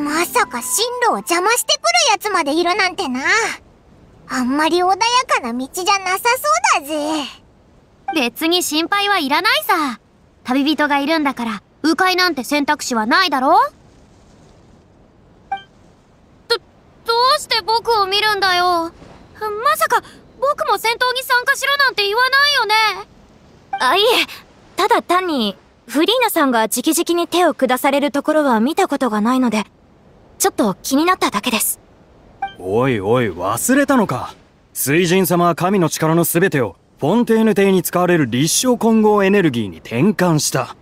まさか進路を邪魔してくるやつまでいるなんてな。あんまり穏やかな道じゃなさそうだぜ。別に心配はいらないさ。旅人がいるんだから、迂回なんて選択肢はないだろど、どうして僕を見るんだよ。まさか、僕も戦闘に参加しろなんて言わないよね。あ、いえ、ただ単に、フリーナさんが直々に手を下されるところは見たことがないので、ちょっと気になっただけですおいおい忘れたのか水神様は神の力の全てをフォンテーヌ帝に使われる立証混合エネルギーに転換した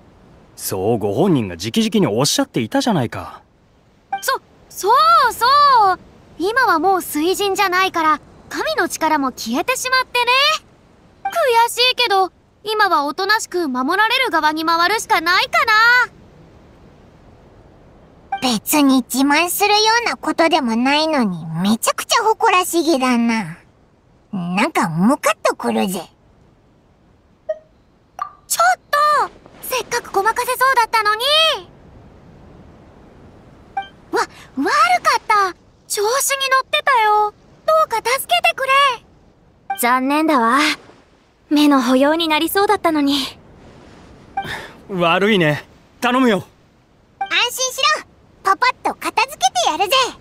そうご本人が直々におっしゃっていたじゃないかそそうそう今はもう水神じゃないから神の力も消えてしまってね悔しいけど今はおとなしく守られる側に回るしかないかな別に自慢するようなことでもないのに、めちゃくちゃ誇らしげだな。なんかムカッとくるぜ。ちょっとせっかくごまかせそうだったのにわ、悪かった調子に乗ってたよどうか助けてくれ残念だわ。目の保養になりそうだったのに。悪いね。頼むよ。大丈